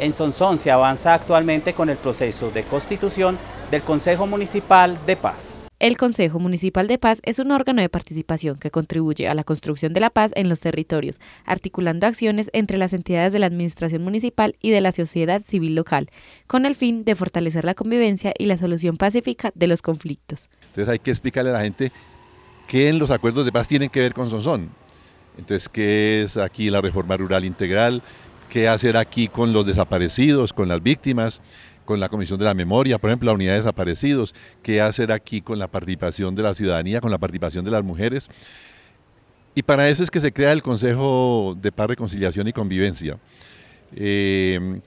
En Sonsón se avanza actualmente con el proceso de constitución del Consejo Municipal de Paz. El Consejo Municipal de Paz es un órgano de participación que contribuye a la construcción de la paz en los territorios, articulando acciones entre las entidades de la Administración Municipal y de la sociedad civil local, con el fin de fortalecer la convivencia y la solución pacífica de los conflictos. Entonces hay que explicarle a la gente qué en los acuerdos de paz tienen que ver con Sonsón. Entonces, ¿qué es aquí la reforma rural integral? qué hacer aquí con los desaparecidos, con las víctimas, con la Comisión de la Memoria, por ejemplo, la Unidad de Desaparecidos, qué hacer aquí con la participación de la ciudadanía, con la participación de las mujeres. Y para eso es que se crea el Consejo de Paz, Reconciliación y Convivencia. Em,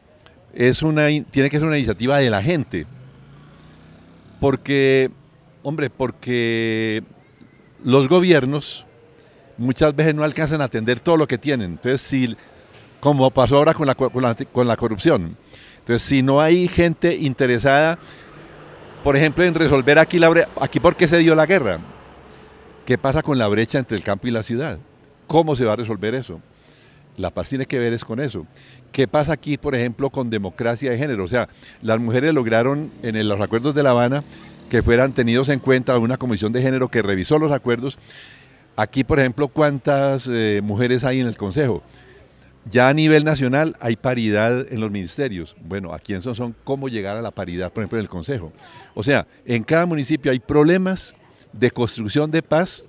es una, tiene que ser una iniciativa de la gente. Porque, hombre, porque los gobiernos muchas veces no alcanzan a atender todo lo que tienen. Entonces, si como pasó ahora con la, con la, corrupción. Entonces, si no hay gente interesada, por ejemplo, en resolver aquí la brecha, aquí por qué se dio la guerra, ¿qué pasa con la brecha entre el campo y la ciudad? ¿Cómo se va a resolver eso? La paz tiene que ver es con eso. ¿Qué pasa aquí, por ejemplo, con democracia de género? O sea, las mujeres lograron en los acuerdos de La Habana que fueran tenidos en cuenta una comisión de género que revisó los acuerdos. Aquí, por ejemplo, ¿cuántas eh, mujeres hay en el Consejo? Ya a nivel nacional hay paridad en los ministerios. Bueno, a quién son, son cómo llegar a la paridad, por ejemplo, en el Consejo. O sea, en cada municipio hay problemas de construcción de paz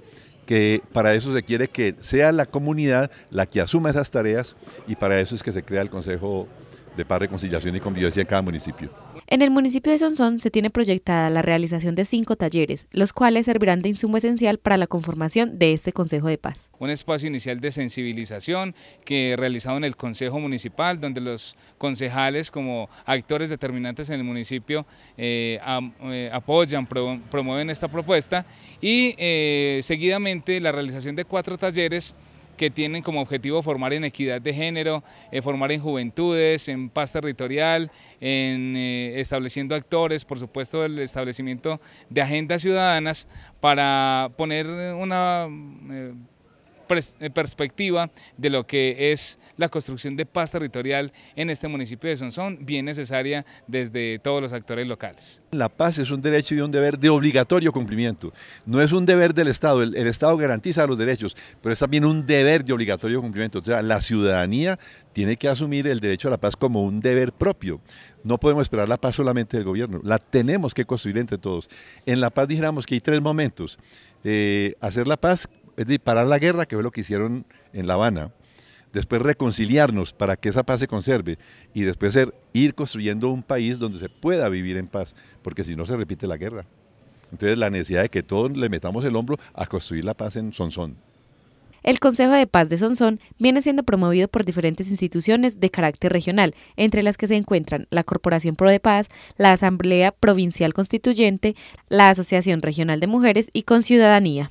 que para eso se quiere que sea la comunidad la que asuma esas tareas y para eso es que se crea el Consejo de Paz, Reconciliación y Convivencia en cada municipio. En el municipio de Sonsón se tiene proyectada la realización de cinco talleres, los cuales servirán de insumo esencial para la conformación de este Consejo de Paz. Un espacio inicial de sensibilización que realizado en el Consejo Municipal, donde los concejales como actores determinantes en el municipio eh, eh, apoyan, promueven esta propuesta y eh, seguidamente la realización de cuatro talleres que tienen como objetivo formar en equidad de género, eh, formar en juventudes, en paz territorial, en eh, estableciendo actores, por supuesto el establecimiento de agendas ciudadanas para poner una... Eh, eh, perspectiva de lo que es la construcción de paz territorial en este municipio de Sonsón, bien necesaria desde todos los actores locales. La paz es un derecho y un deber de obligatorio cumplimiento. No es un deber del Estado, el, Estado garantiza los derechos, pero es también un deber de obligatorio cumplimiento. O sea, la ciudadanía tiene que asumir el derecho a la paz como un deber propio. No podemos esperar la paz solamente del gobierno, la tenemos que construir entre todos. En la paz dijéramos que hay tres momentos. Eh, hacer la paz es decir, parar la guerra, que fue lo que hicieron en La Habana, después reconciliarnos para que esa paz se conserve y después ser, ir construyendo un país donde se pueda vivir en paz, porque si no se repite la guerra. Entonces la necesidad de que todos le metamos el hombro a construir la paz en Sonsón. El Consejo de Paz de Sonsón viene siendo promovido por diferentes instituciones de carácter regional, entre las que se encuentran la Corporación Pro de Paz, la Asamblea Provincial Constituyente, la Asociación Regional de Mujeres y Conciudadanía.